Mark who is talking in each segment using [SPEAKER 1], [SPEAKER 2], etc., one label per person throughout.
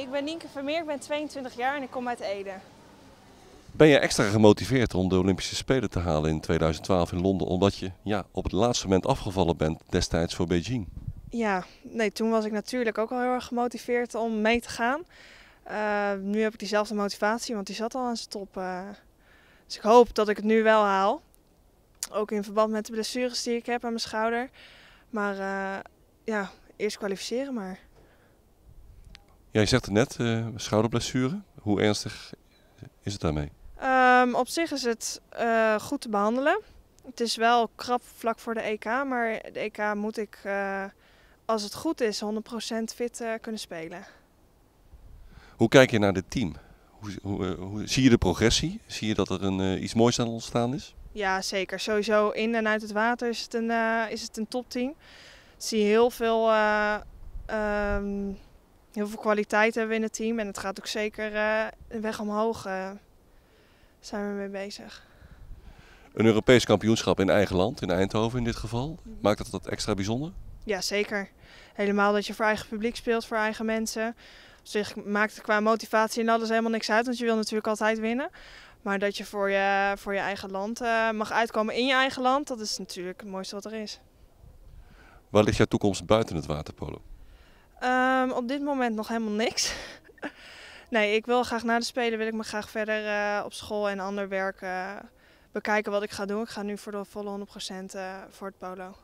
[SPEAKER 1] ik ben Nienke Vermeer, ik ben 22 jaar en ik kom uit Ede.
[SPEAKER 2] Ben je extra gemotiveerd om de Olympische Spelen te halen in 2012 in Londen, omdat je ja, op het laatste moment afgevallen bent destijds voor Beijing?
[SPEAKER 1] Ja, nee, toen was ik natuurlijk ook al heel erg gemotiveerd om mee te gaan. Eh, nu heb ik diezelfde motivatie, want die zat al aan zijn top. Eh. dus ik hoop dat ik het nu wel haal. Ook in verband met de blessures die ik heb aan mijn schouder. Maar eh, ja, eerst kwalificeren maar.
[SPEAKER 2] Ja, je zegt het net, uh, schouderblessure. Hoe ernstig is het daarmee?
[SPEAKER 1] Ehm, op zich is het eh, goed te behandelen. Het is wel krap vlak voor de EK, maar de EK moet ik, eh, als het goed is, 100% fit kunnen spelen.
[SPEAKER 2] Hoe kijk je naar het team? Hoe, hoe, zie je de progressie? Zie je dat er een, iets moois aan ontstaan is?
[SPEAKER 1] Ja, zeker. Sowieso in en uit het water is het een, is het een topteam. Ik zie heel veel ehm, heel veel kwaliteit hebben in het team. En het gaat ook zeker eh, een weg omhoog. Uh, zijn we mee bezig.
[SPEAKER 2] Een Europees kampioenschap in eigen land, in Eindhoven in dit geval. Mhm. Maakt dat dat extra bijzonder?
[SPEAKER 1] Ja, zeker. Helemaal dat je voor eigen publiek speelt, voor eigen mensen. Op zich maakt het qua motivatie en alles helemaal niks uit, want je wil natuurlijk altijd winnen. Maar dat je voor je, voor je eigen land eh, mag uitkomen in je eigen land, dat is natuurlijk het mooiste wat er is.
[SPEAKER 2] Waar ligt jouw toekomst buiten het waterpolo?
[SPEAKER 1] Ehm, op dit moment nog helemaal niks. nee, ik wil graag na de Spelen wil ik me graag verder eh, op school en ander werk eh, bekijken wat ik ga doen. Ik ga nu voor de volle 100% uh, eh, voor het polo.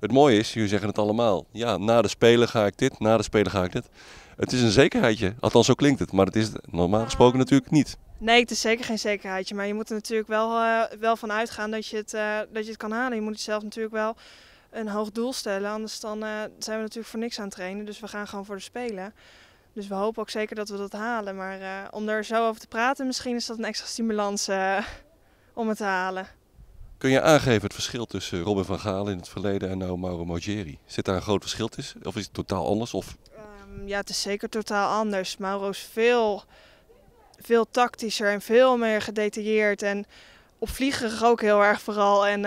[SPEAKER 2] Het mooie is, jullie zeggen het allemaal. Ja, na de Spelen ga ik dit, na de Spelen ga ik dit. Het is een zekerheidje, althans zo klinkt het, maar het is normaal gesproken natuurlijk niet.
[SPEAKER 1] Nee, het is zeker geen zekerheidje, maar je moet er natuurlijk wel, wel van uitgaan dat je, het, dat je het kan halen. Je moet het zelf natuurlijk wel een hoog doel stellen. Anders dan, eh, zijn we natuurlijk voor niks aan het trainen. Dus we gaan gewoon voor de Spelen. Dus we hopen ook zeker dat we dat halen. Maar eh, om daar zo over te praten, misschien is dat een extra stimulans eh, om het te halen.
[SPEAKER 2] Kun je aangeven het verschil tussen Robin van Gaal in het verleden en nou Mauro Mogeri? Zit daar een groot verschil tussen? Of is het totaal anders? Of...
[SPEAKER 1] Ehm, ja, het is zeker totaal anders. Mauro is veel, veel tactischer en veel meer gedetailleerd. En opvliegerig ook heel erg vooral. En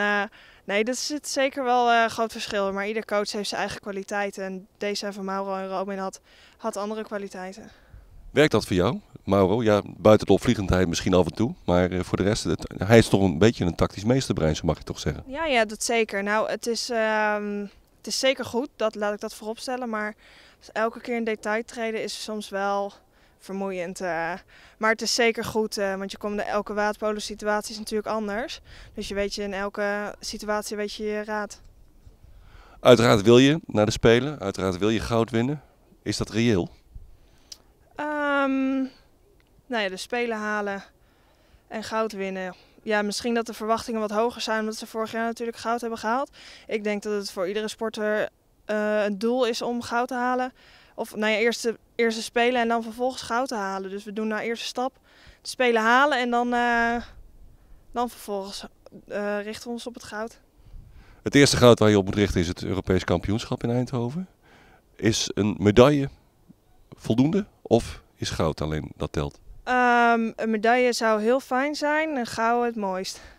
[SPEAKER 1] Nee, dat het zeker wel eh, een groot verschil. Maar ieder coach heeft zijn eigen kwaliteiten. En deze van Mauro en Robin had, had andere kwaliteiten.
[SPEAKER 2] Werkt dat voor jou, Mauro? Ja, buiten de opvliegendheid misschien af en toe. Maar eh, voor de rest, hij is toch een beetje een tactisch meesterbrein, zo mag ik toch zeggen?
[SPEAKER 1] Ja, ja dat zeker. Nou, het is, ehm, het is zeker goed, dat, laat ik dat vooropstellen. Maar elke keer in detail treden is soms wel vermoeiend. Eh, maar het is zeker goed, eh, want je komt in elke waadpolen situatie is natuurlijk anders. Dus je weet je in elke situatie weet je je raad.
[SPEAKER 2] Uiteraard wil je naar de Spelen, uiteraard wil je goud winnen. Is dat reëel?
[SPEAKER 1] Um, nou ja, de Spelen halen en goud winnen. Ja, misschien dat de verwachtingen wat hoger zijn omdat ze vorig jaar natuurlijk goud hebben gehaald. Ik denk dat het voor iedere sporter eh, een doel is om goud te halen. Of nou ja, eerst, de, spelen en dan vervolgens goud te halen. Dus we doen nou eerste stap, de spelen halen en dan, eh, dan vervolgens eh, richten we ons op het goud.
[SPEAKER 2] Het eerste goud waar je op moet richten is het Europees kampioenschap in Eindhoven. Is een medaille voldoende of is goud alleen dat telt?
[SPEAKER 1] Ehm, een medaille zou heel fijn zijn en goud het mooist.